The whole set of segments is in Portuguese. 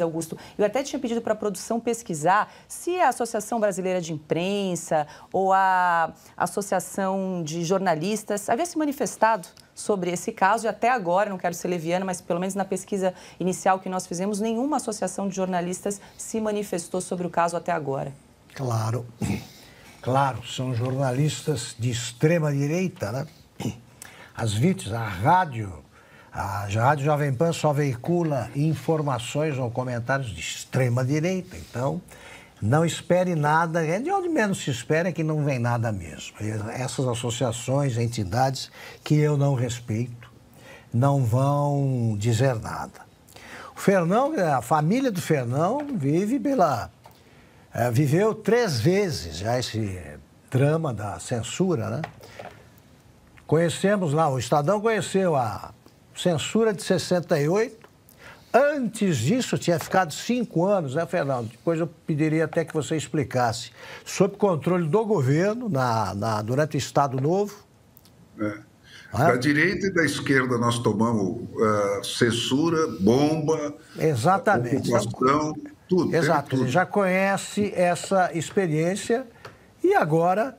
Augusto, eu até tinha pedido para a produção pesquisar se a Associação Brasileira de Imprensa ou a Associação de Jornalistas havia se manifestado sobre esse caso e até agora, não quero ser leviana, mas pelo menos na pesquisa inicial que nós fizemos, nenhuma associação de jornalistas se manifestou sobre o caso até agora. Claro, claro, são jornalistas de extrema direita, né? As vítimas, a rádio a Rádio Jovem Pan só veicula informações ou comentários de extrema direita, então não espere nada, é de onde menos se espera é que não vem nada mesmo. Essas associações, entidades que eu não respeito, não vão dizer nada. O Fernão, é, a família do Fernão vive pela. É, viveu três vezes já esse drama da censura, né? Conhecemos lá, o Estadão conheceu a censura de 68. Antes disso, tinha ficado cinco anos, né, Fernando? Depois eu pediria até que você explicasse. Sob controle do governo, na, na durante o Estado Novo. É. Ah. Da direita e da esquerda nós tomamos uh, censura, bomba, Exatamente. ocupação, tudo. Exato, tudo. já conhece essa experiência e agora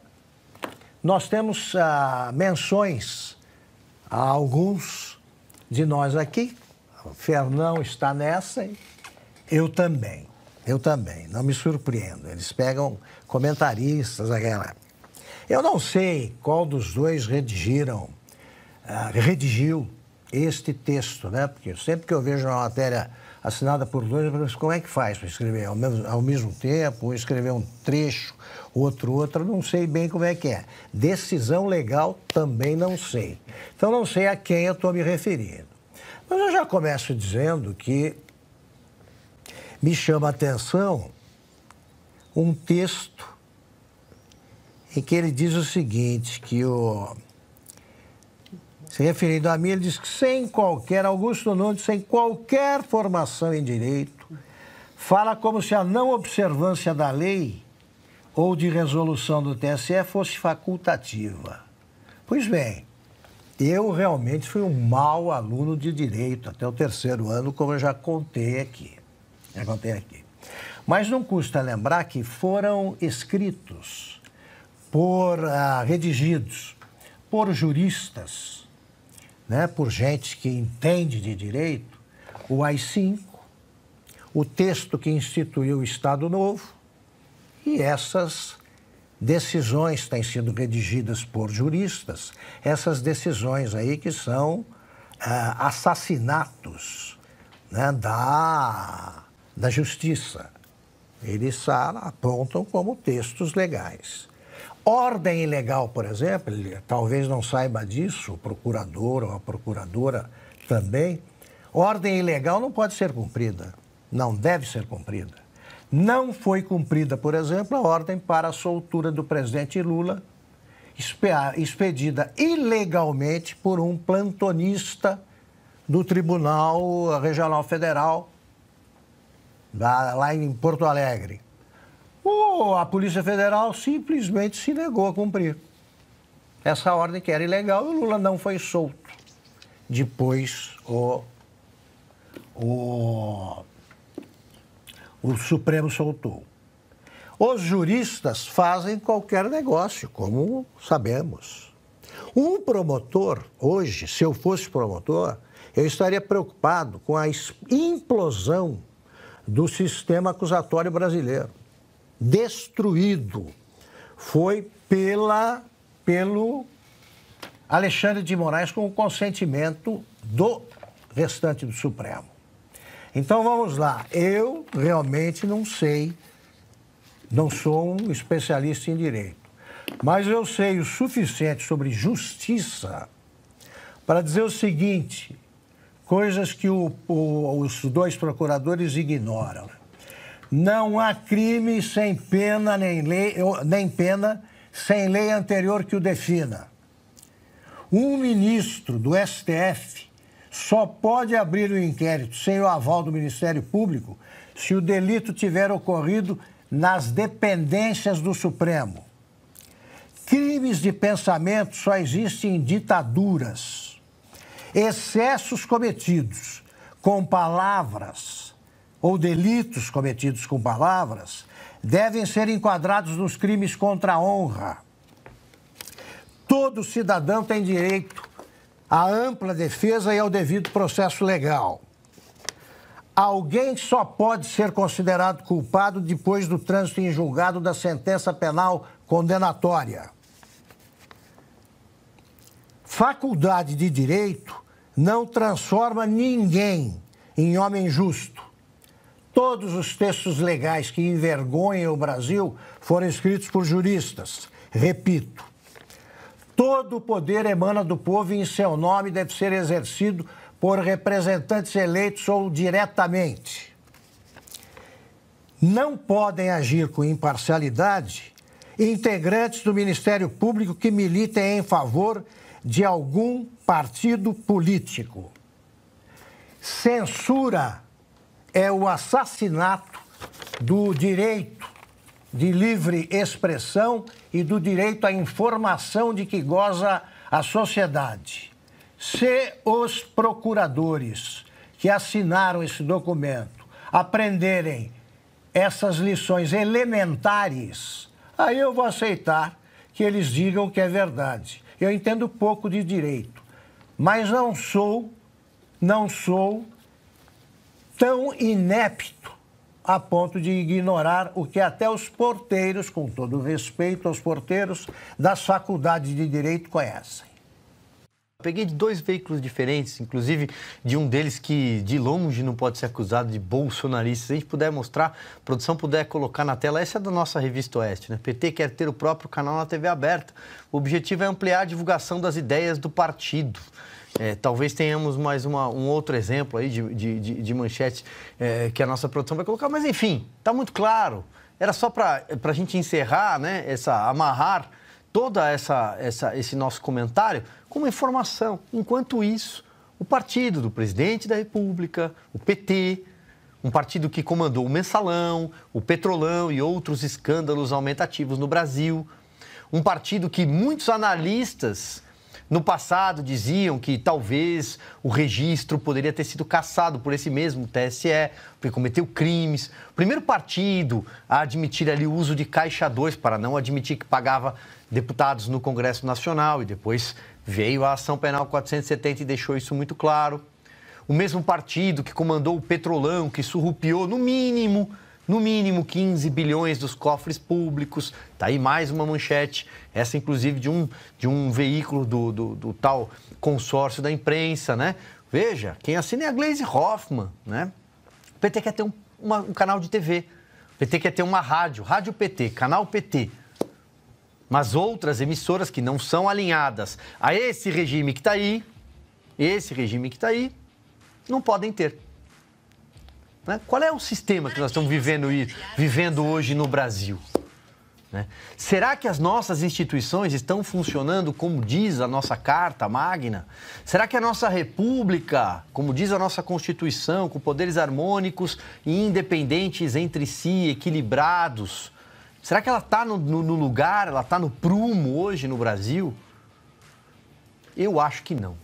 nós temos uh, menções a alguns de nós aqui. O Fernão está nessa e eu também. Eu também, não me surpreendo. Eles pegam comentaristas, aquela. Eu não sei qual dos dois redigiram, uh, redigiu este texto, né? Porque sempre que eu vejo uma matéria assinada por dois, mas como é que faz para escrever ao mesmo, ao mesmo tempo, ou escrever um trecho, outro, outro, não sei bem como é que é. Decisão legal também não sei. Então não sei a quem eu estou me referindo. Mas eu já começo dizendo que me chama a atenção um texto em que ele diz o seguinte, que o se referindo a mim, ele diz que sem qualquer, Augusto Nunes, sem qualquer formação em direito, fala como se a não observância da lei ou de resolução do TSE fosse facultativa. Pois bem, eu realmente fui um mau aluno de direito até o terceiro ano, como eu já contei aqui. Já contei aqui. Mas não custa lembrar que foram escritos por ah, redigidos por juristas né, por gente que entende de direito, o AI-5, o texto que instituiu o Estado Novo, e essas decisões têm sido redigidas por juristas, essas decisões aí que são ah, assassinatos né, da, da justiça. Eles ah, apontam como textos legais. Ordem ilegal, por exemplo, ele talvez não saiba disso, o procurador ou a procuradora também. Ordem ilegal não pode ser cumprida, não deve ser cumprida. Não foi cumprida, por exemplo, a ordem para a soltura do presidente Lula, expedida ilegalmente por um plantonista do Tribunal Regional Federal, lá em Porto Alegre ou a Polícia Federal simplesmente se negou a cumprir. Essa ordem que era ilegal, o Lula não foi solto. Depois, o, o, o Supremo soltou. Os juristas fazem qualquer negócio, como sabemos. Um promotor, hoje, se eu fosse promotor, eu estaria preocupado com a implosão do sistema acusatório brasileiro destruído foi pela, pelo Alexandre de Moraes com o consentimento do restante do Supremo. Então vamos lá. Eu realmente não sei, não sou um especialista em direito, mas eu sei o suficiente sobre justiça para dizer o seguinte: coisas que o, o, os dois procuradores ignoram. Não há crime sem pena nem lei, nem pena sem lei anterior que o defina. Um ministro do STF só pode abrir o um inquérito sem o aval do Ministério Público se o delito tiver ocorrido nas dependências do Supremo. Crimes de pensamento só existem em ditaduras. Excessos cometidos com palavras, ou delitos cometidos com palavras devem ser enquadrados nos crimes contra a honra. Todo cidadão tem direito à ampla defesa e ao devido processo legal. Alguém só pode ser considerado culpado depois do trânsito em julgado da sentença penal condenatória. Faculdade de direito não transforma ninguém em homem justo. Todos os textos legais que envergonham o Brasil foram escritos por juristas. Repito, todo o poder emana do povo e em seu nome deve ser exercido por representantes eleitos ou diretamente. Não podem agir com imparcialidade integrantes do Ministério Público que militem em favor de algum partido político. Censura é o assassinato do direito de livre expressão e do direito à informação de que goza a sociedade. Se os procuradores que assinaram esse documento aprenderem essas lições elementares, aí eu vou aceitar que eles digam que é verdade. Eu entendo pouco de direito, mas não sou, não sou tão inepto a ponto de ignorar o que até os porteiros, com todo respeito aos porteiros, das faculdades de direito conhecem. peguei de dois veículos diferentes, inclusive de um deles que de longe não pode ser acusado de bolsonarista. Se a gente puder mostrar, a produção puder colocar na tela, essa é da nossa revista Oeste, né? PT quer ter o próprio canal na TV aberta. O objetivo é ampliar a divulgação das ideias do partido. É, talvez tenhamos mais uma, um outro exemplo aí de, de, de, de manchete é, que a nossa produção vai colocar, mas enfim, está muito claro. Era só para a gente encerrar, né, essa, amarrar toda essa, essa, esse nosso comentário com uma informação. Enquanto isso, o partido do presidente da República, o PT, um partido que comandou o mensalão, o petrolão e outros escândalos aumentativos no Brasil, um partido que muitos analistas no passado, diziam que talvez o registro poderia ter sido cassado por esse mesmo TSE, porque cometeu crimes. Primeiro partido a admitir ali o uso de Caixa 2 para não admitir que pagava deputados no Congresso Nacional e depois veio a ação penal 470 e deixou isso muito claro. O mesmo partido que comandou o Petrolão, que surrupiou no mínimo no mínimo 15 bilhões dos cofres públicos. Está aí mais uma manchete, essa inclusive de um, de um veículo do, do, do tal consórcio da imprensa, né? Veja, quem assina é a Glaze Hoffman, né? O PT quer ter um, uma, um canal de TV, o PT quer ter uma rádio, rádio PT, canal PT. Mas outras emissoras que não são alinhadas a esse regime que está aí, esse regime que está aí, não podem ter. Né? Qual é o sistema que nós estamos vivendo, vivendo hoje no Brasil? Né? Será que as nossas instituições estão funcionando como diz a nossa Carta Magna? Será que a nossa República, como diz a nossa Constituição, com poderes harmônicos e independentes entre si, equilibrados, será que ela está no, no, no lugar, ela está no prumo hoje no Brasil? Eu acho que não.